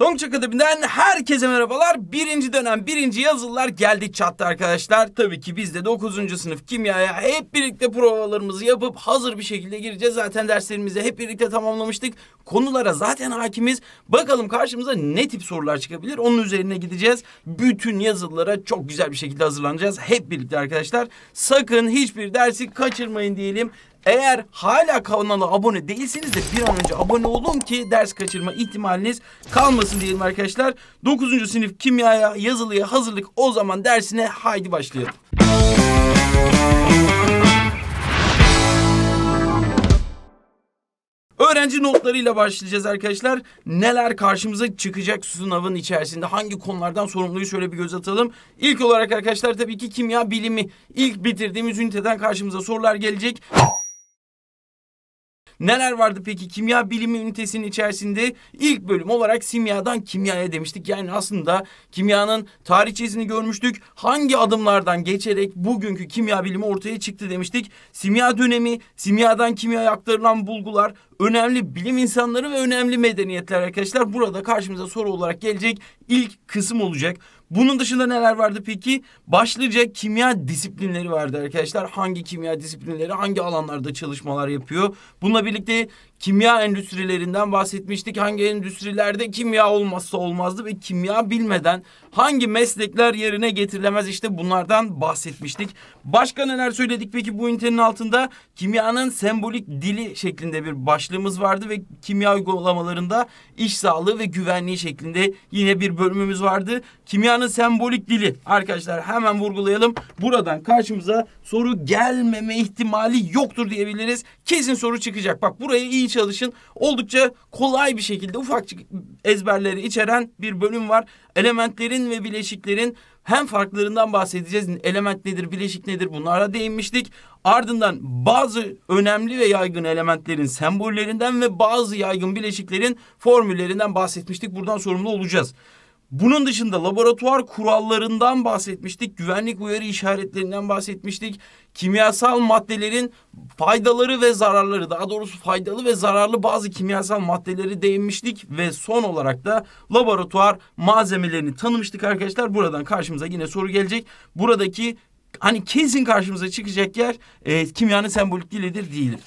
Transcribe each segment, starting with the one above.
Tongçak Akademi'den herkese merhabalar. Birinci dönem birinci yazılılar geldi çattı arkadaşlar. Tabii ki biz de dokuzuncu sınıf kimyaya hep birlikte provalarımızı yapıp hazır bir şekilde gireceğiz. Zaten derslerimizi hep birlikte tamamlamıştık. Konulara zaten hakimiz. Bakalım karşımıza ne tip sorular çıkabilir onun üzerine gideceğiz. Bütün yazılılara çok güzel bir şekilde hazırlanacağız. Hep birlikte arkadaşlar. Sakın hiçbir dersi kaçırmayın diyelim. Eğer hala kanala abone değilseniz de bir an önce abone olun ki ders kaçırma ihtimaliniz kalmasın diyelim arkadaşlar. 9. sınıf kimyaya yazılıya hazırlık o zaman dersine haydi başlayalım. Öğrenci notlarıyla başlayacağız arkadaşlar. Neler karşımıza çıkacak sınavın içerisinde? Hangi konulardan sorumluyu şöyle bir göz atalım. İlk olarak arkadaşlar tabii ki kimya bilimi. İlk bitirdiğimiz üniteden karşımıza sorular gelecek. Neler vardı peki kimya bilimi ünitesinin içerisinde? ilk bölüm olarak simyadan kimyaya demiştik. Yani aslında kimyanın tarihçesini görmüştük. Hangi adımlardan geçerek bugünkü kimya bilimi ortaya çıktı demiştik. Simya dönemi, simyadan kimyaya aktarılan bulgular, önemli bilim insanları ve önemli medeniyetler arkadaşlar burada karşımıza soru olarak gelecek ilk kısım olacak. Bunun dışında neler vardı peki? Başlıca kimya disiplinleri vardı arkadaşlar. Hangi kimya disiplinleri hangi alanlarda çalışmalar yapıyor? Bununla birlikte kimya endüstrilerinden bahsetmiştik. Hangi endüstrilerde kimya olmazsa olmazdı ve kimya bilmeden hangi meslekler yerine getirilemez işte bunlardan bahsetmiştik. Başka neler söyledik peki bu ünitenin altında? Kimyanın sembolik dili şeklinde bir başlığımız vardı ve kimya uygulamalarında iş sağlığı ve güvenliği şeklinde yine bir bölümümüz vardı. Kimyanın sembolik dili arkadaşlar hemen vurgulayalım. Buradan karşımıza soru gelmeme ihtimali yoktur diyebiliriz. Kesin soru çıkacak. Bak burayı iyi çalışın. Oldukça kolay bir şekilde ufakçık ezberleri içeren bir bölüm var. Elementlerin ve bileşiklerin hem farklarından bahsedeceğiz. Element nedir, bileşik nedir bunlara değinmiştik. Ardından bazı önemli ve yaygın elementlerin sembollerinden ve bazı yaygın bileşiklerin formüllerinden bahsetmiştik. Buradan sorumlu olacağız. Bunun dışında laboratuvar kurallarından bahsetmiştik, güvenlik uyarı işaretlerinden bahsetmiştik. Kimyasal maddelerin faydaları ve zararları, daha doğrusu faydalı ve zararlı bazı kimyasal maddeleri değinmiştik ve son olarak da laboratuvar malzemelerini tanımıştık arkadaşlar. Buradan karşımıza yine soru gelecek. Buradaki hani kesin karşımıza çıkacak yer e, kimyanın sembolik dilidir değildir.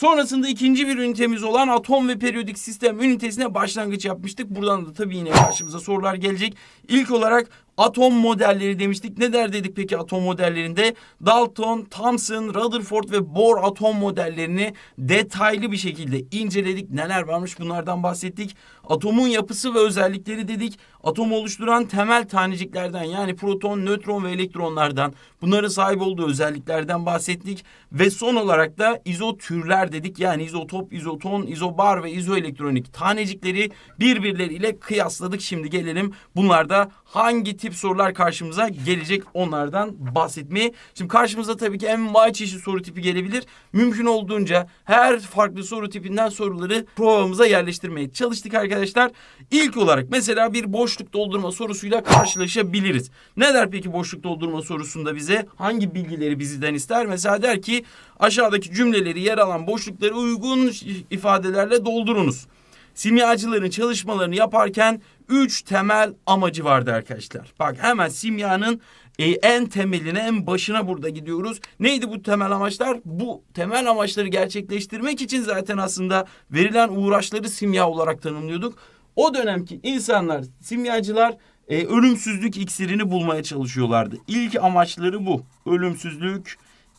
Sonrasında ikinci bir ünitemiz olan atom ve periyodik sistem ünitesine başlangıç yapmıştık. Buradan da tabii yine karşımıza sorular gelecek. İlk olarak Atom modelleri demiştik. Ne der dedik peki atom modellerinde? Dalton, Thomson, Rutherford ve Bohr atom modellerini detaylı bir şekilde inceledik. Neler varmış bunlardan bahsettik. Atomun yapısı ve özellikleri dedik. Atom oluşturan temel taneciklerden yani proton, nötron ve elektronlardan bunlara sahip olduğu özelliklerden bahsettik. Ve son olarak da izotürler dedik. Yani izotop, izoton, izobar ve izoelektronik tanecikleri birbirleriyle kıyasladık. Şimdi gelelim bunlarda hangi tip sorular karşımıza gelecek onlardan bahsetmeyi. Şimdi karşımıza tabii ki en vay çeşit soru tipi gelebilir. Mümkün olduğunca her farklı soru tipinden soruları provamıza yerleştirmeye çalıştık arkadaşlar. İlk olarak mesela bir boşluk doldurma sorusuyla karşılaşabiliriz. Ne der peki boşluk doldurma sorusunda bize? Hangi bilgileri bizden ister? Mesela der ki aşağıdaki cümleleri yer alan boşlukları uygun ifadelerle doldurunuz. Simyacıların çalışmalarını yaparken üç temel amacı vardı arkadaşlar. Bak hemen simyanın e, en temeline en başına burada gidiyoruz. Neydi bu temel amaçlar? Bu temel amaçları gerçekleştirmek için zaten aslında verilen uğraşları simya olarak tanımlıyorduk. O dönemki insanlar, simyacılar e, ölümsüzlük iksirini bulmaya çalışıyorlardı. İlk amaçları bu. Ölümsüzlük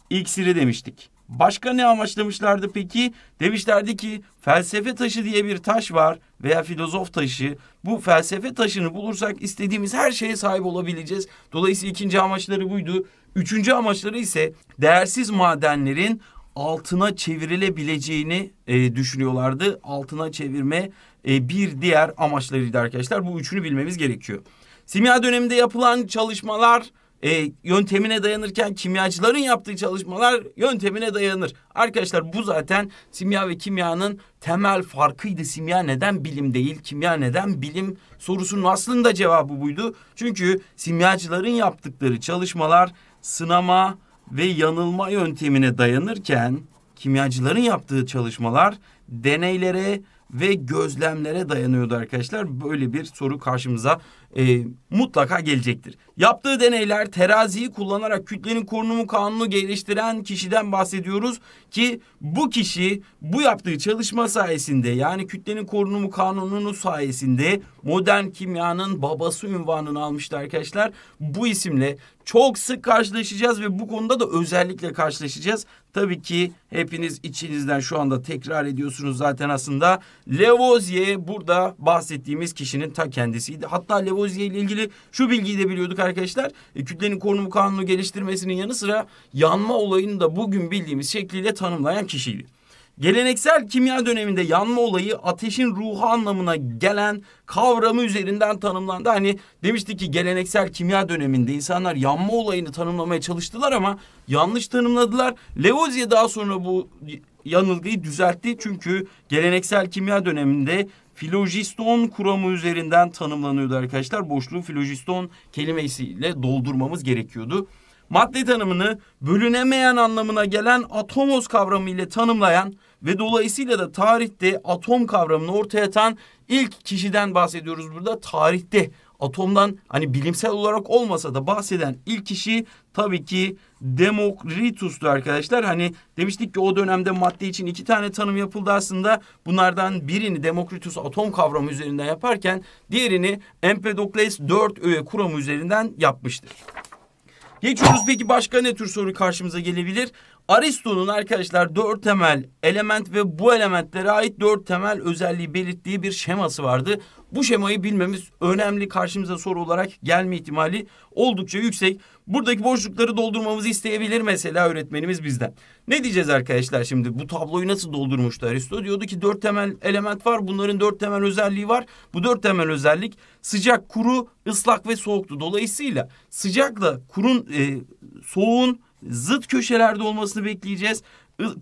iksiri demiştik. Başka ne amaçlamışlardı peki? Demişlerdi ki felsefe taşı diye bir taş var veya filozof taşı. Bu felsefe taşını bulursak istediğimiz her şeye sahip olabileceğiz. Dolayısıyla ikinci amaçları buydu. Üçüncü amaçları ise değersiz madenlerin altına çevrilebileceğini e, düşünüyorlardı. Altına çevirme e, bir diğer amaçlarıydı arkadaşlar. Bu üçünü bilmemiz gerekiyor. Simya döneminde yapılan çalışmalar e, yöntemine dayanırken kimyacıların yaptığı çalışmalar yöntemine dayanır. Arkadaşlar bu zaten simya ve kimyanın temel farkıydı. Simya neden bilim değil, kimya neden bilim sorusunun aslında cevabı buydu. Çünkü simyacıların yaptıkları çalışmalar sınama ve yanılma yöntemine dayanırken kimyacıların yaptığı çalışmalar deneylere ve gözlemlere dayanıyordu arkadaşlar. Böyle bir soru karşımıza e, mutlaka gelecektir. Yaptığı deneyler teraziyi kullanarak kütlenin korunumu kanunu geliştiren kişiden bahsediyoruz ki bu kişi bu yaptığı çalışma sayesinde yani kütlenin korunumu kanununu sayesinde modern kimyanın babası ünvanını almıştı arkadaşlar. Bu isimle çok sık karşılaşacağız ve bu konuda da özellikle karşılaşacağız. Tabii ki hepiniz içinizden şu anda tekrar ediyorsunuz zaten aslında. Lavoisier burada bahsettiğimiz kişinin ta kendisiydi. Hatta Lavoisier ile ilgili şu bilgiyi de biliyorduk arkadaşlar. E, kütlenin korunumu kanunu geliştirmesinin yanı sıra yanma olayını da bugün bildiğimiz şekliyle tanımlayan kişiydi. Geleneksel kimya döneminde yanma olayı ateşin ruhu anlamına gelen kavramı üzerinden tanımlandı. Hani demiştik ki geleneksel kimya döneminde insanlar yanma olayını tanımlamaya çalıştılar ama yanlış tanımladılar. Lavoisier daha sonra bu yanılgıyı düzeltti. Çünkü geleneksel kimya döneminde filojiston kuramı üzerinden tanımlanıyordu arkadaşlar. Boşluğu filojiston kelimesiyle doldurmamız gerekiyordu madde tanımını bölünemeyen anlamına gelen atomos kavramı ile tanımlayan ve dolayısıyla da tarihte atom kavramını ortaya atan ilk kişiden bahsediyoruz burada. Tarihte atomdan hani bilimsel olarak olmasa da bahseden ilk kişi tabii ki Demokritus'tu arkadaşlar. Hani demiştik ki o dönemde madde için iki tane tanım yapıldı aslında. Bunlardan birini Demokritus atom kavramı üzerinden yaparken diğerini Empedokles 4 öğe kuramı üzerinden yapmıştır. Geçiyoruz peki başka ne tür soru karşımıza gelebilir? Aristo'nun arkadaşlar dört temel element ve bu elementlere ait dört temel özelliği belirttiği bir şeması vardı. Bu şemayı bilmemiz önemli karşımıza soru olarak gelme ihtimali oldukça yüksek. Buradaki boşlukları doldurmamızı isteyebilir mesela öğretmenimiz bizden. Ne diyeceğiz arkadaşlar şimdi bu tabloyu nasıl doldurmuştu Aristo? E, Diyordu ki dört temel element var bunların dört temel özelliği var. Bu dört temel özellik sıcak, kuru, ıslak ve soğuktu. Dolayısıyla sıcakla kurun, e, soğuğun zıt köşelerde olmasını bekleyeceğiz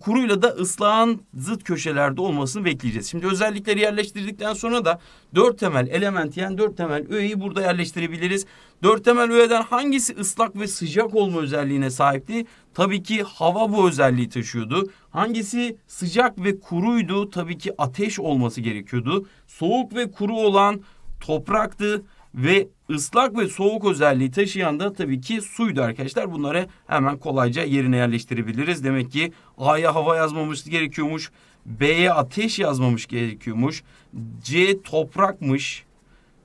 kuruyla da ıslağın zıt köşelerde olmasını bekleyeceğiz. Şimdi özellikleri yerleştirdikten sonra da dört temel element yani dört temel öğeyi burada yerleştirebiliriz. Dört temel öğeden hangisi ıslak ve sıcak olma özelliğine sahipti? Tabii ki hava bu özelliği taşıyordu. Hangisi sıcak ve kuruydu? Tabii ki ateş olması gerekiyordu. Soğuk ve kuru olan topraktı ve ıslak ve soğuk özelliği taşıyan da tabii ki suydu arkadaşlar. Bunları hemen kolayca yerine yerleştirebiliriz. Demek ki A'ya hava yazmamış gerekiyormuş. B'ye ateş yazmamış gerekiyormuş. C toprakmış.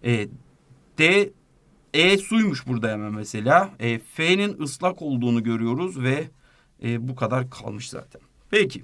E, D E suymuş burada hemen mesela. E, F'nin ıslak olduğunu görüyoruz ve e, bu kadar kalmış zaten. Peki.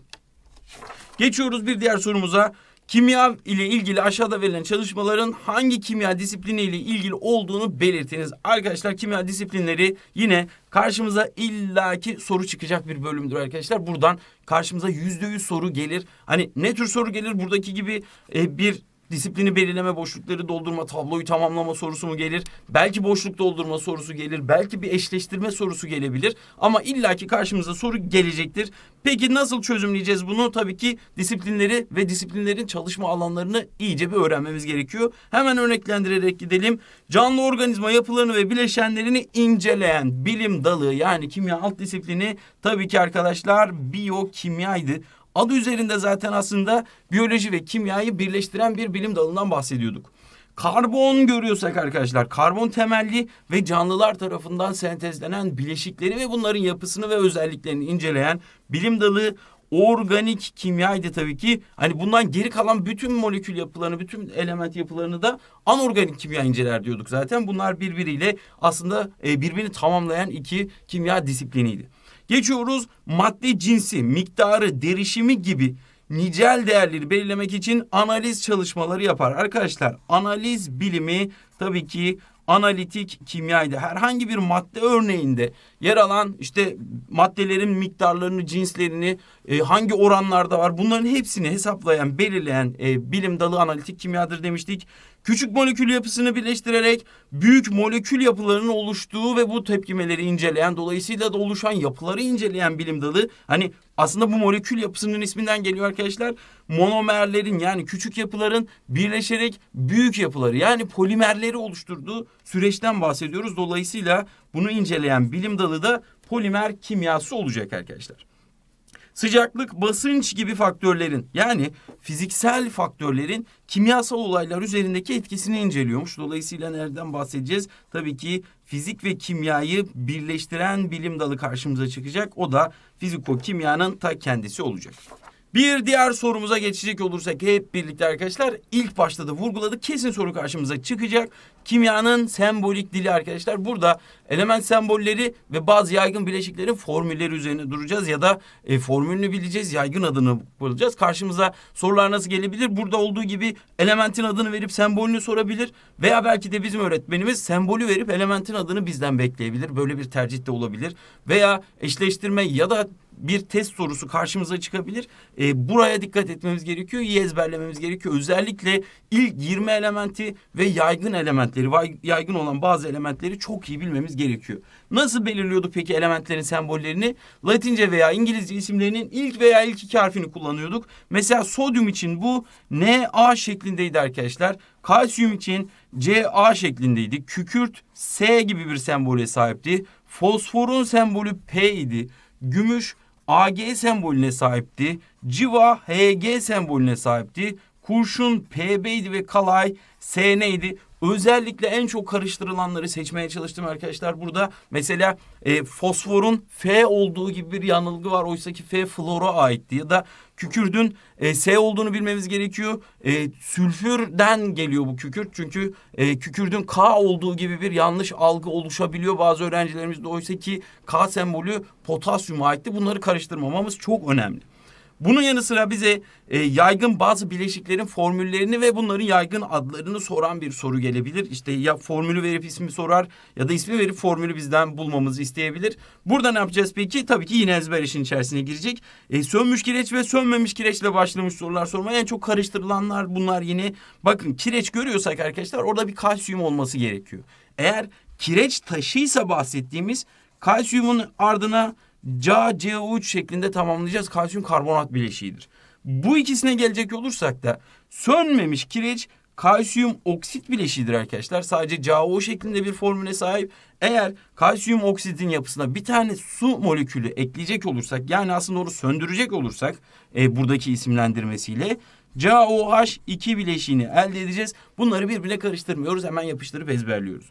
Geçiyoruz bir diğer sorumuza. Kimya ile ilgili aşağıda verilen çalışmaların hangi kimya disiplini ile ilgili olduğunu belirtiniz. Arkadaşlar kimya disiplinleri yine karşımıza illaki soru çıkacak bir bölümdür arkadaşlar. Buradan karşımıza yüzde yüz soru gelir. Hani ne tür soru gelir buradaki gibi e, bir Disiplini belirleme, boşlukları doldurma, tabloyu tamamlama sorusu mu gelir? Belki boşluk doldurma sorusu gelir. Belki bir eşleştirme sorusu gelebilir. Ama illaki karşımıza soru gelecektir. Peki nasıl çözümleyeceğiz bunu? Tabii ki disiplinleri ve disiplinlerin çalışma alanlarını iyice bir öğrenmemiz gerekiyor. Hemen örneklendirerek gidelim. Canlı organizma yapılarını ve bileşenlerini inceleyen bilim dalı yani kimya alt disiplini tabii ki arkadaşlar biyokimyaydı. Adı üzerinde zaten aslında biyoloji ve kimyayı birleştiren bir bilim dalından bahsediyorduk. Karbon görüyorsak arkadaşlar karbon temelli ve canlılar tarafından sentezlenen bileşikleri ve bunların yapısını ve özelliklerini inceleyen bilim dalı organik kimyaydı tabii ki. Hani bundan geri kalan bütün molekül yapılarını, bütün element yapılarını da anorganik kimya inceler diyorduk zaten. Bunlar birbiriyle aslında e, birbirini tamamlayan iki kimya disipliniydi. Geçiyoruz madde cinsi, miktarı, derişimi gibi nicel değerleri belirlemek için analiz çalışmaları yapar. Arkadaşlar analiz bilimi tabii ki analitik kimyaydı. Herhangi bir madde örneğinde yer alan işte maddelerin miktarlarını, cinslerini, e, hangi oranlarda var bunların hepsini hesaplayan, belirleyen e, bilim dalı analitik kimyadır demiştik. Küçük molekül yapısını birleştirerek büyük molekül yapılarının oluştuğu ve bu tepkimeleri inceleyen, dolayısıyla da oluşan yapıları inceleyen bilim dalı. Hani aslında bu molekül yapısının isminden geliyor arkadaşlar monomerlerin yani küçük yapıların birleşerek büyük yapıları yani polimerleri oluşturduğu süreçten bahsediyoruz. Dolayısıyla bunu inceleyen bilim dalı da polimer kimyası olacak arkadaşlar. Sıcaklık, basınç gibi faktörlerin yani fiziksel faktörlerin kimyasal olaylar üzerindeki etkisini inceliyormuş. Dolayısıyla nereden bahsedeceğiz? Tabii ki fizik ve kimyayı birleştiren bilim dalı karşımıza çıkacak. O da fiziko kimyanın ta kendisi olacak. Bir diğer sorumuza geçecek olursak hep birlikte arkadaşlar ilk başta da vurguladık kesin soru karşımıza çıkacak. Kimyanın sembolik dili arkadaşlar burada element sembolleri ve bazı yaygın bileşiklerin formülleri üzerine duracağız ya da e, formülünü bileceğiz yaygın adını bulacağız. Karşımıza sorular nasıl gelebilir? Burada olduğu gibi elementin adını verip sembolünü sorabilir veya belki de bizim öğretmenimiz sembolü verip elementin adını bizden bekleyebilir. Böyle bir tercih de olabilir veya eşleştirme ya da bir test sorusu karşımıza çıkabilir. E, buraya dikkat etmemiz gerekiyor, iyi ezberlememiz gerekiyor. Özellikle ilk 20 elementi ve yaygın elementleri, yaygın olan bazı elementleri çok iyi bilmemiz gerekiyor. Nasıl belirliyorduk peki elementlerin sembollerini? Latince veya İngilizce isimlerinin ilk veya ilk iki harfini kullanıyorduk. Mesela sodyum için bu Na şeklindeydi arkadaşlar. Kalsiyum için Ca şeklindeydi. Kükürt S gibi bir sembole sahipti. Fosforun sembolü P idi. Gümüş AG sembolüne sahipti. Civa HG sembolüne sahipti. Kurşun PB'ydi ve kalay SN'ydi. Özellikle en çok karıştırılanları seçmeye çalıştım arkadaşlar. Burada mesela e, fosforun F olduğu gibi bir yanılgı var. Oysa ki F flora aitti ya da kükürdün e, S olduğunu bilmemiz gerekiyor. E, sülfürden geliyor bu kükürt. Çünkü e, kükürdün K olduğu gibi bir yanlış algı oluşabiliyor bazı öğrencilerimizde. Oysa ki K sembolü potasyuma aitti. Bunları karıştırmamamız çok önemli. Bunun yanı sıra bize e, yaygın bazı bileşiklerin formüllerini ve bunların yaygın adlarını soran bir soru gelebilir. İşte ya formülü verip ismi sorar ya da ismi verip formülü bizden bulmamızı isteyebilir. Burada ne yapacağız peki? Tabii ki yine ezber işin içerisine girecek. E, sönmüş kireç ve sönmemiş kireçle başlamış sorular sormaya Yani çok karıştırılanlar bunlar yine. Bakın kireç görüyorsak arkadaşlar orada bir kalsiyum olması gerekiyor. Eğer kireç taşıysa bahsettiğimiz kalsiyumun ardına CaCO3 şeklinde tamamlayacağız. Kalsiyum karbonat bileşiğidir. Bu ikisine gelecek olursak da sönmemiş kireç kalsiyum oksit bileşiğidir arkadaşlar. Sadece CaO şeklinde bir formüle sahip. Eğer kalsiyum oksitin yapısına bir tane su molekülü ekleyecek olursak yani aslında onu söndürecek olursak e, buradaki isimlendirmesiyle CaOH2 bileşiğini elde edeceğiz. Bunları birbirine karıştırmıyoruz hemen yapıştırıp ezberliyoruz.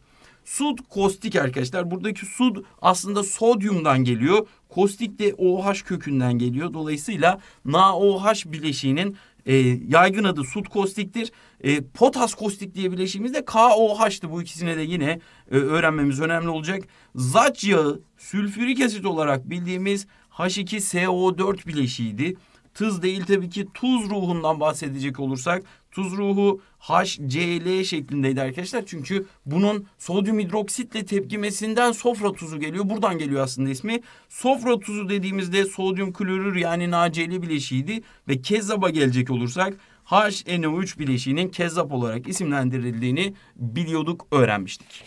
Sud kostik arkadaşlar. Buradaki sud aslında sodyumdan geliyor. Kostik de OH kökünden geliyor. Dolayısıyla NaOH bileşiğinin e, yaygın adı sut kostiktir. E, potas kostik diye bileşiğimiz de KOH'tı. Bu ikisine de yine e, öğrenmemiz önemli olacak. Zaç yağı sülfürik asit olarak bildiğimiz H2SO4 bileşiğiydi. Tız değil tabii ki tuz ruhundan bahsedecek olursak tuz ruhu HCl şeklindeydi arkadaşlar. Çünkü bunun sodyum hidroksitle tepkimesinden sofra tuzu geliyor. Buradan geliyor aslında ismi. Sofra tuzu dediğimizde sodyum klorür yani NaCl bileşiğiydi ve kezzaba gelecek olursak HNO3 bileşiğinin kezzap olarak isimlendirildiğini biliyorduk, öğrenmiştik.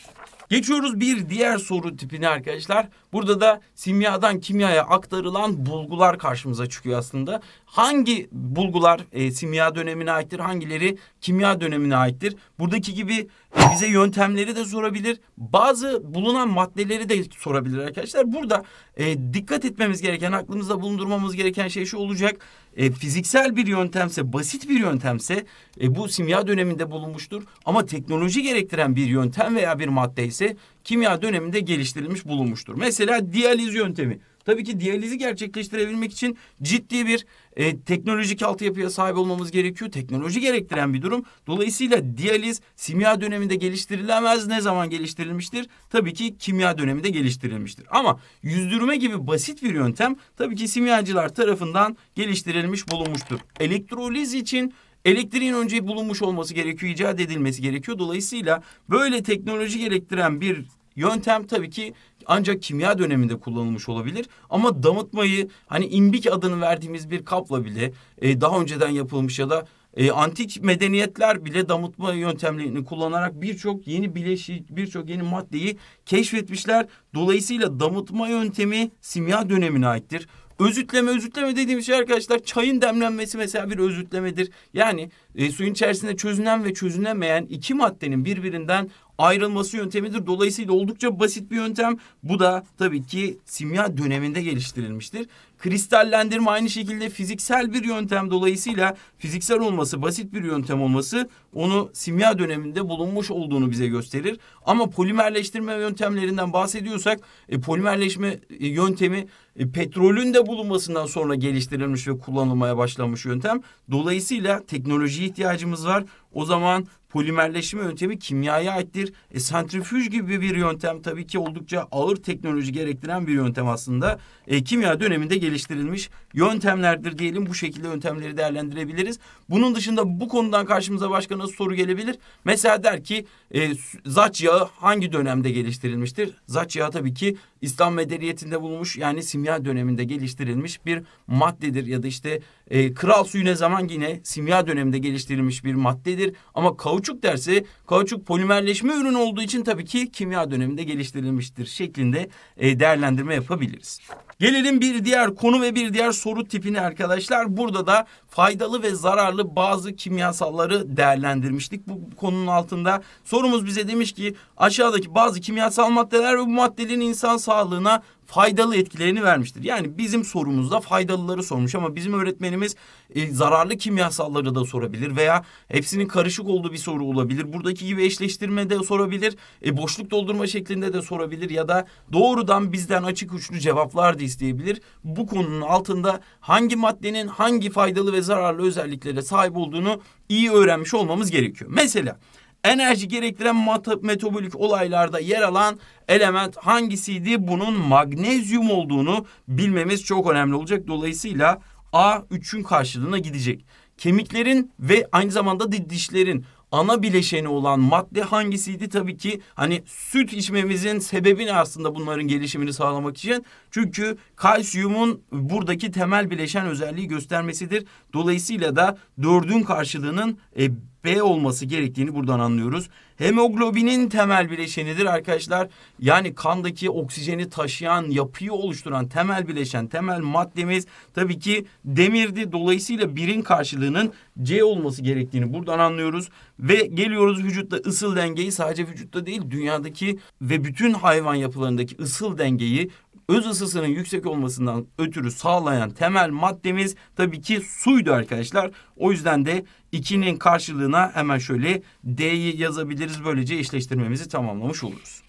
Geçiyoruz bir diğer soru tipine arkadaşlar. Burada da simyadan kimyaya aktarılan bulgular karşımıza çıkıyor aslında. Hangi bulgular e, simya dönemine aittir, hangileri kimya dönemine aittir? Buradaki gibi e, bize yöntemleri de sorabilir. Bazı bulunan maddeleri de sorabilir arkadaşlar. Burada e, dikkat etmemiz gereken, aklımızda bulundurmamız gereken şey şu olacak. E, fiziksel bir yöntemse, basit bir yöntemse e, bu simya döneminde bulunmuştur. Ama teknoloji gerektiren bir yöntem veya bir madde ise kimya döneminde geliştirilmiş bulunmuştur. Mesela diyaliz yöntemi. Tabii ki diyalizi gerçekleştirebilmek için ciddi bir e, teknolojik altyapıya sahip olmamız gerekiyor. Teknoloji gerektiren bir durum. Dolayısıyla diyaliz simya döneminde geliştirilemez. Ne zaman geliştirilmiştir? Tabii ki kimya döneminde geliştirilmiştir. Ama yüzdürme gibi basit bir yöntem tabii ki simyacılar tarafından geliştirilmiş bulunmuştur. Elektroliz için elektriğin önce bulunmuş olması gerekiyor, icat edilmesi gerekiyor. Dolayısıyla böyle teknoloji gerektiren bir yöntem tabii ki ancak kimya döneminde kullanılmış olabilir. Ama damıtmayı hani imbik adını verdiğimiz bir kapla bile e, daha önceden yapılmış ya da e, antik medeniyetler bile damıtma yöntemlerini kullanarak birçok yeni bileşik, birçok yeni maddeyi keşfetmişler. Dolayısıyla damıtma yöntemi simya dönemine aittir. Özütleme özütleme dediğim şey arkadaşlar çayın demlenmesi mesela bir özütlemedir. Yani e, suyun içerisinde çözünen ve çözünemeyen iki maddenin birbirinden ayrılması yöntemidir. Dolayısıyla oldukça basit bir yöntem. Bu da tabii ki simya döneminde geliştirilmiştir. Kristallendirme aynı şekilde fiziksel bir yöntem dolayısıyla fiziksel olması basit bir yöntem olması onu simya döneminde bulunmuş olduğunu bize gösterir. Ama polimerleştirme yöntemlerinden bahsediyorsak e, polimerleşme e, yöntemi e, petrolün de bulunmasından sonra geliştirilmiş ve kullanılmaya başlanmış yöntem. Dolayısıyla teknolojiye ihtiyacımız var. O zaman polimerleşme yöntemi kimyaya aittir. E, santrifüj gibi bir yöntem tabii ki oldukça ağır teknoloji gerektiren bir yöntem aslında. E, kimya döneminde geliştirilmiş yöntemlerdir diyelim. Bu şekilde yöntemleri değerlendirebiliriz. Bunun dışında bu konudan karşımıza başka aklınıza soru gelebilir. Mesela der ki e, zaç yağı hangi dönemde geliştirilmiştir? Zaç yağı tabii ki İslam medeniyetinde bulunmuş yani simya döneminde geliştirilmiş bir maddedir. Ya da işte e, kral suyu ne zaman yine simya döneminde geliştirilmiş bir maddedir. Ama kauçuk dersi kauçuk polimerleşme ürünü olduğu için tabii ki kimya döneminde geliştirilmiştir şeklinde e, değerlendirme yapabiliriz. Gelelim bir diğer konu ve bir diğer soru tipine arkadaşlar. Burada da faydalı ve zararlı bazı kimyasalları değerlendirmiştik. Bu konunun altında sorumuz bize demiş ki aşağıdaki bazı kimyasal maddeler ve bu maddelerin insan sağlığına faydalı etkilerini vermiştir. Yani bizim sorumuzda faydalıları sormuş ama bizim öğretmenimiz e, zararlı kimyasalları da sorabilir veya hepsinin karışık olduğu bir soru olabilir. Buradaki gibi eşleştirme de sorabilir. E, boşluk doldurma şeklinde de sorabilir ya da doğrudan bizden açık uçlu cevaplar da isteyebilir. Bu konunun altında hangi maddenin hangi faydalı ve zararlı özelliklere sahip olduğunu iyi öğrenmiş olmamız gerekiyor. Mesela enerji gerektiren metabolik olaylarda yer alan element hangisiydi? Bunun magnezyum olduğunu bilmemiz çok önemli olacak. Dolayısıyla A 3'ün karşılığına gidecek. Kemiklerin ve aynı zamanda dişlerin ana bileşeni olan madde hangisiydi? Tabii ki hani süt içmemizin sebebi ne aslında bunların gelişimini sağlamak için? Çünkü kalsiyumun buradaki temel bileşen özelliği göstermesidir. Dolayısıyla da dördün karşılığının e, B olması gerektiğini buradan anlıyoruz. Hemoglobinin temel bileşenidir arkadaşlar. Yani kandaki oksijeni taşıyan, yapıyı oluşturan temel bileşen, temel maddemiz tabii ki demirdi. Dolayısıyla birin karşılığının C olması gerektiğini buradan anlıyoruz. Ve geliyoruz vücutta ısıl dengeyi sadece vücutta değil dünyadaki ve bütün hayvan yapılarındaki ısıl dengeyi öz ısısının yüksek olmasından ötürü sağlayan temel maddemiz tabii ki suydu arkadaşlar. O yüzden de 2'nin karşılığına hemen şöyle D'yi yazabiliriz. Böylece eşleştirmemizi tamamlamış oluruz.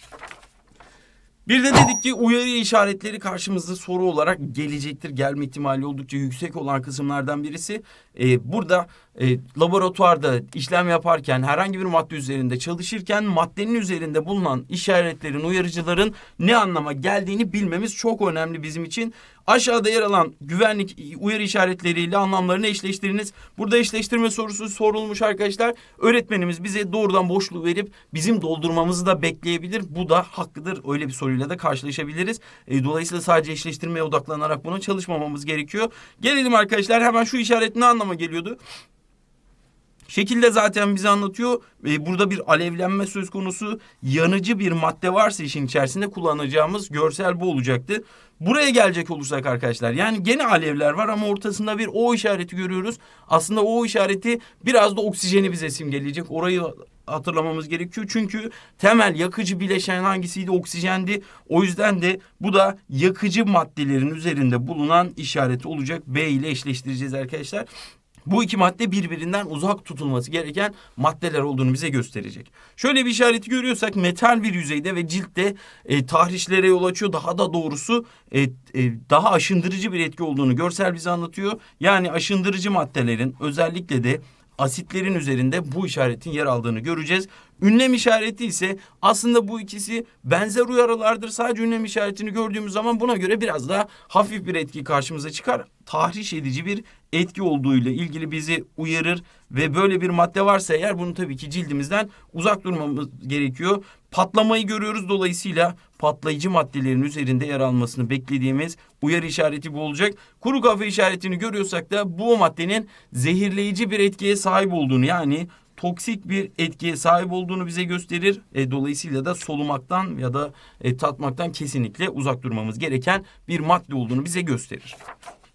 Bir de dedik ki uyarı işaretleri karşımızda soru olarak gelecektir. Gelme ihtimali oldukça yüksek olan kısımlardan birisi. Ee, burada e, laboratuvarda işlem yaparken herhangi bir madde üzerinde çalışırken maddenin üzerinde bulunan işaretlerin, uyarıcıların ne anlama geldiğini bilmemiz çok önemli bizim için. Aşağıda yer alan güvenlik uyarı işaretleriyle anlamlarını eşleştiriniz. Burada eşleştirme sorusu sorulmuş arkadaşlar. Öğretmenimiz bize doğrudan boşluğu verip bizim doldurmamızı da bekleyebilir. Bu da hakkıdır. Öyle bir soruyla da karşılaşabiliriz. E, dolayısıyla sadece eşleştirmeye odaklanarak buna çalışmamamız gerekiyor. Gelelim arkadaşlar hemen şu işaret ne anlama geliyordu? Şekilde zaten bize anlatıyor. E, burada bir alevlenme söz konusu. Yanıcı bir madde varsa işin içerisinde kullanacağımız görsel bu olacaktı. Buraya gelecek olursak arkadaşlar yani gene alevler var ama ortasında bir O işareti görüyoruz. Aslında O işareti biraz da oksijeni bize simgeleyecek. Orayı hatırlamamız gerekiyor. Çünkü temel yakıcı bileşen hangisiydi? Oksijendi. O yüzden de bu da yakıcı maddelerin üzerinde bulunan işareti olacak. B ile eşleştireceğiz arkadaşlar. Bu iki madde birbirinden uzak tutulması gereken maddeler olduğunu bize gösterecek. Şöyle bir işareti görüyorsak metal bir yüzeyde ve ciltte e, tahrişlere yol açıyor. Daha da doğrusu e, e, daha aşındırıcı bir etki olduğunu görsel bize anlatıyor. Yani aşındırıcı maddelerin özellikle de asitlerin üzerinde bu işaretin yer aldığını göreceğiz. Ünlem işareti ise aslında bu ikisi benzer uyarılardır. Sadece ünlem işaretini gördüğümüz zaman buna göre biraz daha hafif bir etki karşımıza çıkar. Tahriş edici bir etki olduğuyla ilgili bizi uyarır ve böyle bir madde varsa eğer bunu tabii ki cildimizden uzak durmamız gerekiyor. Patlamayı görüyoruz dolayısıyla patlayıcı maddelerin üzerinde yer almasını beklediğimiz uyarı işareti bu olacak. Kuru kafe işaretini görüyorsak da bu maddenin zehirleyici bir etkiye sahip olduğunu yani toksik bir etkiye sahip olduğunu bize gösterir. E, dolayısıyla da solumaktan ya da e, tatmaktan kesinlikle uzak durmamız gereken bir madde olduğunu bize gösterir.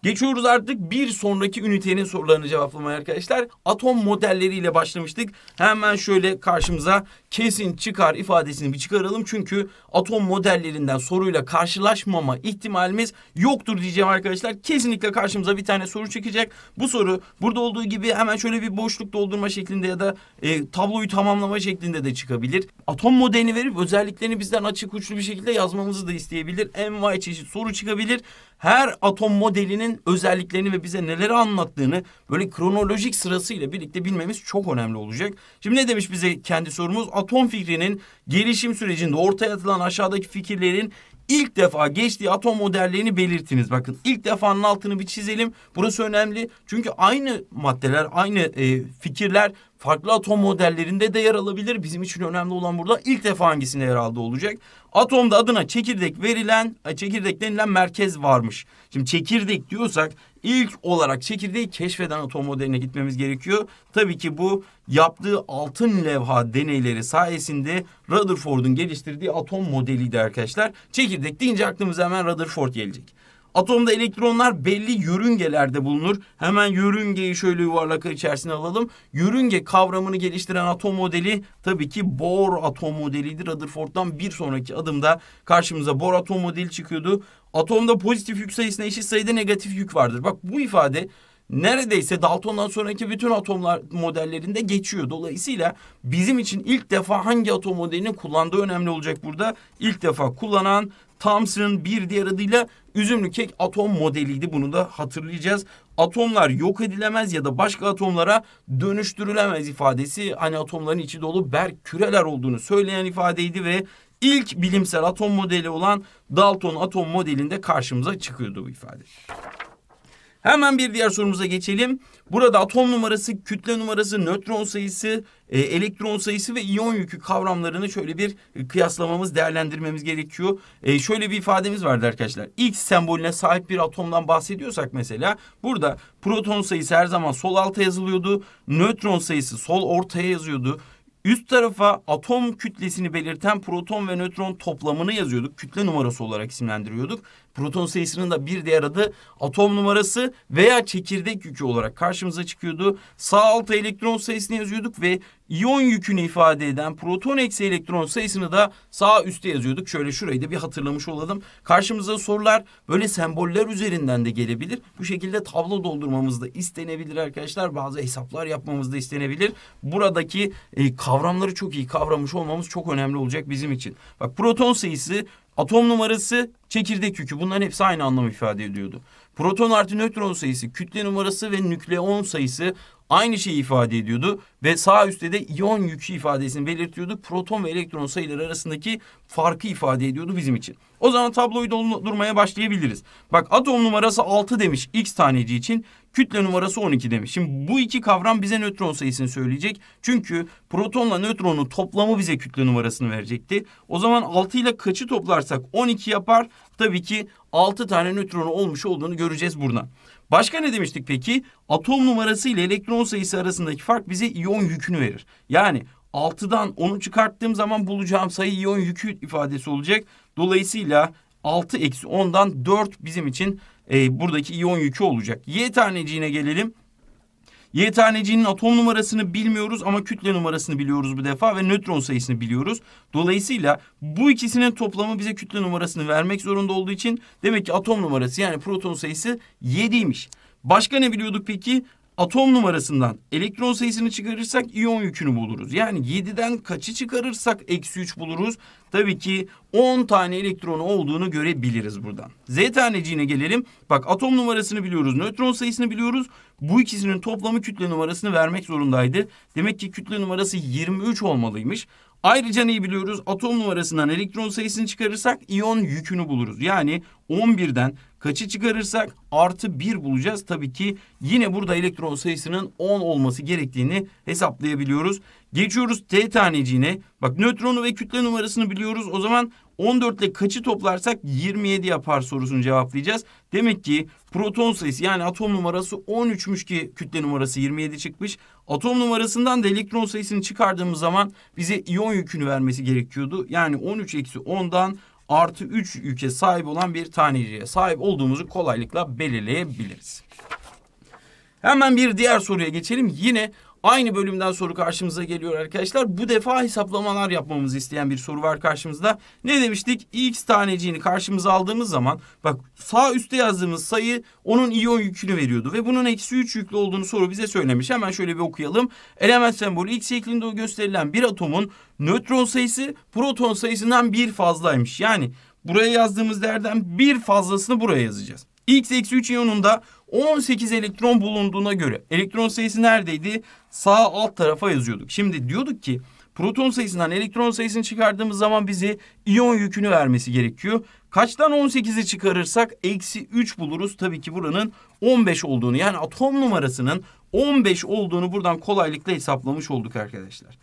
Geçiyoruz artık bir sonraki ünitenin sorularını cevaplamaya arkadaşlar. Atom modelleriyle başlamıştık. Hemen şöyle karşımıza kesin çıkar ifadesini bir çıkaralım. Çünkü atom modellerinden soruyla karşılaşmama ihtimalimiz yoktur diyeceğim arkadaşlar. Kesinlikle karşımıza bir tane soru çıkacak. Bu soru burada olduğu gibi hemen şöyle bir boşluk doldurma şeklinde ya da e, tabloyu tamamlama şeklinde de çıkabilir. Atom modelini verip özelliklerini bizden açık uçlu bir şekilde yazmamızı da isteyebilir. MY çeşit soru çıkabilir her atom modelinin özelliklerini ve bize neleri anlattığını böyle kronolojik sırasıyla birlikte bilmemiz çok önemli olacak. Şimdi ne demiş bize kendi sorumuz? Atom fikrinin gelişim sürecinde ortaya atılan aşağıdaki fikirlerin ilk defa geçtiği atom modellerini belirtiniz. Bakın ilk defanın altını bir çizelim. Burası önemli. Çünkü aynı maddeler, aynı e, fikirler farklı atom modellerinde de yer alabilir. Bizim için önemli olan burada ilk defa hangisinde yer aldığı olacak. Atomda adına çekirdek verilen, e, çekirdek denilen merkez varmış. Şimdi çekirdek diyorsak İlk olarak çekirdeği keşfeden atom modeline gitmemiz gerekiyor. Tabii ki bu yaptığı altın levha deneyleri sayesinde Rutherford'un geliştirdiği atom modeliydi arkadaşlar. Çekirdek deyince aklımıza hemen Rutherford gelecek. Atomda elektronlar belli yörüngelerde bulunur. Hemen yörüngeyi şöyle yuvarlak içerisine alalım. Yörünge kavramını geliştiren atom modeli tabii ki Bohr atom modelidir. Rutherford'dan bir sonraki adımda karşımıza Bohr atom modeli çıkıyordu. Atomda pozitif yük sayısına eşit sayıda negatif yük vardır. Bak bu ifade neredeyse Dalton'dan sonraki bütün atomlar modellerinde geçiyor. Dolayısıyla bizim için ilk defa hangi atom modelini kullandığı önemli olacak burada. İlk defa kullanan Thomson'ın bir diğer adıyla üzümlü kek atom modeliydi. Bunu da hatırlayacağız. Atomlar yok edilemez ya da başka atomlara dönüştürülemez ifadesi hani atomların içi dolu berk küreler olduğunu söyleyen ifadeydi ve ilk bilimsel atom modeli olan Dalton atom modelinde karşımıza çıkıyordu bu ifade. Hemen bir diğer sorumuza geçelim. Burada atom numarası, kütle numarası, nötron sayısı, e, elektron sayısı ve iyon yükü kavramlarını şöyle bir e, kıyaslamamız, değerlendirmemiz gerekiyor. E, şöyle bir ifademiz vardı arkadaşlar. X sembolüne sahip bir atomdan bahsediyorsak mesela burada proton sayısı her zaman sol alta yazılıyordu. Nötron sayısı sol ortaya yazıyordu. Üst tarafa atom kütlesini belirten proton ve nötron toplamını yazıyorduk. Kütle numarası olarak isimlendiriyorduk. Proton sayısının da bir diğer adı atom numarası veya çekirdek yükü olarak karşımıza çıkıyordu. Sağ alta elektron sayısını yazıyorduk ve iyon yükünü ifade eden proton eksi elektron sayısını da sağ üstte yazıyorduk. Şöyle şurayı da bir hatırlamış olalım. Karşımıza sorular böyle semboller üzerinden de gelebilir. Bu şekilde tablo doldurmamız da istenebilir arkadaşlar. Bazı hesaplar yapmamız da istenebilir. Buradaki e, kavramları çok iyi kavramış olmamız çok önemli olacak bizim için. Bak proton sayısı Atom numarası, çekirdek yükü bunların hepsi aynı anlam ifade ediyordu. Proton artı nötron sayısı, kütle numarası ve nükleon sayısı aynı şeyi ifade ediyordu ve sağ üstte de iyon yükü ifadesini belirtiyordu. Proton ve elektron sayıları arasındaki farkı ifade ediyordu bizim için. O zaman tabloyu doldurmaya başlayabiliriz. Bak atom numarası 6 demiş X taneci için kütle numarası 12 demiş. Şimdi bu iki kavram bize nötron sayısını söyleyecek. Çünkü protonla nötronun toplamı bize kütle numarasını verecekti. O zaman 6 ile kaçı toplarsak 12 yapar. Tabii ki 6 tane nötronu olmuş olduğunu göreceğiz buradan. Başka ne demiştik peki? Atom numarası ile elektron sayısı arasındaki fark bize iyon yükünü verir. Yani 6'dan 10'u çıkarttığım zaman bulacağım sayı iyon yükü ifadesi olacak. Dolayısıyla 6 eksi 10'dan 4 bizim için e, buradaki iyon yükü olacak. Y taneciğine gelelim. Y taneciğinin atom numarasını bilmiyoruz ama kütle numarasını biliyoruz bu defa ve nötron sayısını biliyoruz. Dolayısıyla bu ikisinin toplamı bize kütle numarasını vermek zorunda olduğu için demek ki atom numarası yani proton sayısı 7'ymiş. Başka ne biliyorduk peki? Atom numarasından elektron sayısını çıkarırsak iyon yükünü buluruz. Yani 7'den kaçı çıkarırsak eksi 3 buluruz. Tabii ki 10 tane elektronu olduğunu görebiliriz buradan. Z taneciğine gelelim. Bak atom numarasını biliyoruz, nötron sayısını biliyoruz. Bu ikisinin toplamı kütle numarasını vermek zorundaydı. Demek ki kütle numarası 23 olmalıymış. Ayrıca neyi biliyoruz? Atom numarasından elektron sayısını çıkarırsak iyon yükünü buluruz. Yani 11'den kaçı çıkarırsak artı 1 bulacağız. Tabii ki yine burada elektron sayısının 10 olması gerektiğini hesaplayabiliyoruz. Geçiyoruz T taneciğine. Bak nötronu ve kütle numarasını biliyoruz. O zaman 14 ile kaçı toplarsak 27 yapar sorusunu cevaplayacağız. Demek ki proton sayısı yani atom numarası 13'müş ki kütle numarası 27 çıkmış. Atom numarasından da elektron sayısını çıkardığımız zaman bize iyon yükünü vermesi gerekiyordu. Yani 13 eksi 10'dan artı 3 ülke sahip olan bir taneciye sahip olduğumuzu kolaylıkla belirleyebiliriz. Hemen bir diğer soruya geçelim. Yine Aynı bölümden soru karşımıza geliyor arkadaşlar. Bu defa hesaplamalar yapmamızı isteyen bir soru var karşımızda. Ne demiştik? X taneciğini karşımıza aldığımız zaman bak sağ üstte yazdığımız sayı onun iyon yükünü veriyordu. Ve bunun eksi 3 yüklü olduğunu soru bize söylemiş. Hemen şöyle bir okuyalım. Element sembolü X şeklinde gösterilen bir atomun nötron sayısı proton sayısından bir fazlaymış. Yani buraya yazdığımız değerden bir fazlasını buraya yazacağız. X eksi 3 iyonunda 18 elektron bulunduğuna göre elektron sayısı neredeydi? Sağ alt tarafa yazıyorduk. Şimdi diyorduk ki proton sayısından elektron sayısını çıkardığımız zaman bize iyon yükünü vermesi gerekiyor. Kaçtan 18'i çıkarırsak eksi 3 buluruz. Tabii ki buranın 15 olduğunu yani atom numarasının 15 olduğunu buradan kolaylıkla hesaplamış olduk arkadaşlar.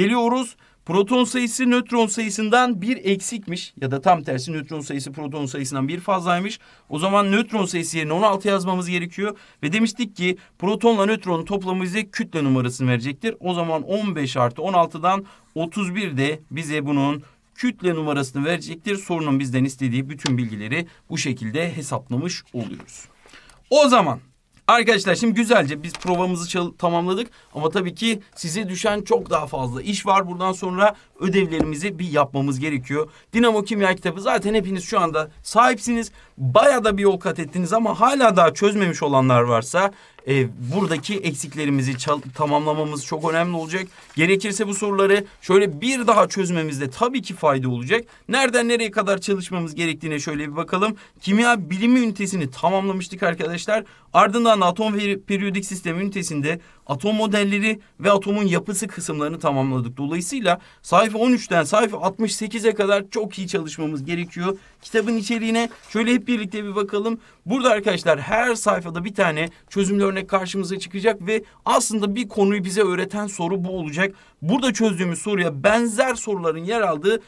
Geliyoruz proton sayısı nötron sayısından bir eksikmiş ya da tam tersi nötron sayısı proton sayısından bir fazlaymış. O zaman nötron sayısı yerine 16 yazmamız gerekiyor ve demiştik ki protonla nötronun toplamı bize kütle numarasını verecektir. O zaman 15 artı 16'dan 31 de bize bunun kütle numarasını verecektir. Sorunun bizden istediği bütün bilgileri bu şekilde hesaplamış oluyoruz. O zaman Arkadaşlar şimdi güzelce biz provamızı tamamladık ama tabii ki size düşen çok daha fazla iş var. Buradan sonra ödevlerimizi bir yapmamız gerekiyor. Dinamo Kimya kitabı zaten hepiniz şu anda sahipsiniz. Baya da bir yol kat ettiniz ama hala daha çözmemiş olanlar varsa e, buradaki eksiklerimizi tamamlamamız çok önemli olacak. Gerekirse bu soruları şöyle bir daha çözmemizde tabii ki fayda olacak. Nereden nereye kadar çalışmamız gerektiğine şöyle bir bakalım. Kimya bilimi ünitesini tamamlamıştık arkadaşlar. Ardından atom ve periyodik sistem ünitesinde atom modelleri ve atomun yapısı kısımlarını tamamladık. Dolayısıyla sayfa 13'ten sayfa 68'e kadar çok iyi çalışmamız gerekiyor. Kitabın içeriğine şöyle hep birlikte bir bakalım. Burada arkadaşlar her sayfada bir tane çözümlü örnek karşımıza çıkacak ve aslında bir konuyu bize öğreten soru bu olacak. Burada çözdüğümüz soruya benzer soruların yer aldığı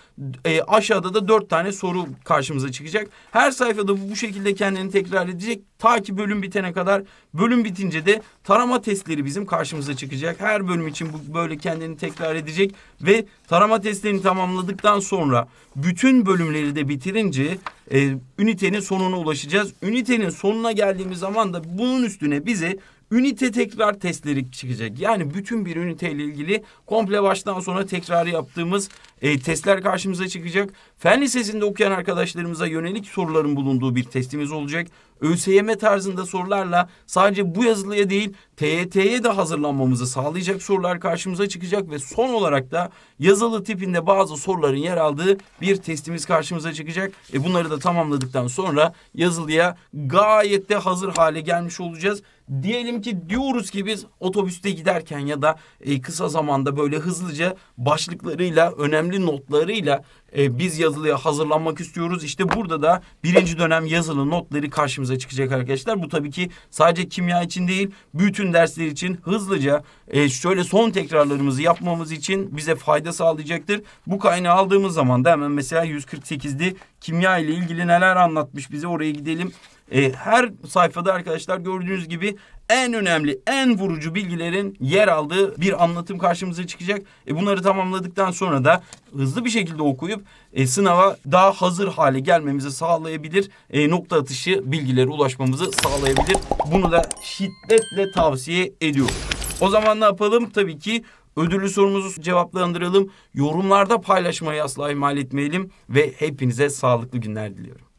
e, aşağıda da dört tane soru karşımıza çıkacak. Her sayfada bu şekilde kendini tekrar edecek. Ta ki bölüm bitene kadar bölüm bitince de tarama testleri bizim karşımıza çıkacak. Her bölüm için bu böyle kendini tekrar edecek ve Tarama testlerini tamamladıktan sonra bütün bölümleri de bitirince e, ünitenin sonuna ulaşacağız. Ünitenin sonuna geldiğimiz zaman da bunun üstüne bize ünite tekrar testleri çıkacak. Yani bütün bir üniteyle ilgili komple baştan sona tekrar yaptığımız e, testler karşımıza çıkacak. Fen lisesinde okuyan arkadaşlarımıza yönelik soruların bulunduğu bir testimiz olacak. ÖSYM tarzında sorularla sadece bu yazılıya değil TYT'ye de hazırlanmamızı sağlayacak sorular karşımıza çıkacak ve son olarak da yazılı tipinde bazı soruların yer aldığı bir testimiz karşımıza çıkacak. E bunları da tamamladıktan sonra yazılıya gayet de hazır hale gelmiş olacağız. Diyelim ki diyoruz ki biz otobüste giderken ya da e, kısa zamanda böyle hızlıca başlıklarıyla, önemli notlarıyla e, biz yazılıya hazırlanmak istiyoruz. İşte burada da birinci dönem yazılı notları karşımıza çıkacak arkadaşlar. Bu tabii ki sadece kimya için değil, bütün dersler için hızlıca e, şöyle son tekrarlarımızı yapmamız için bize fayda sağlayacaktır. Bu kaynağı aldığımız zaman da hemen mesela 148'di kimya ile ilgili neler anlatmış bize oraya gidelim. E, her sayfada arkadaşlar gördüğünüz gibi en önemli, en vurucu bilgilerin yer aldığı bir anlatım karşımıza çıkacak. E bunları tamamladıktan sonra da hızlı bir şekilde okuyup e, sınava daha hazır hale gelmemizi sağlayabilir. E, nokta atışı bilgileri ulaşmamızı sağlayabilir. Bunu da şiddetle tavsiye ediyorum. O zaman ne yapalım? Tabii ki Ödüllü sorumuzu cevaplandıralım. Yorumlarda paylaşmayı asla ihmal etmeyelim ve hepinize sağlıklı günler diliyorum.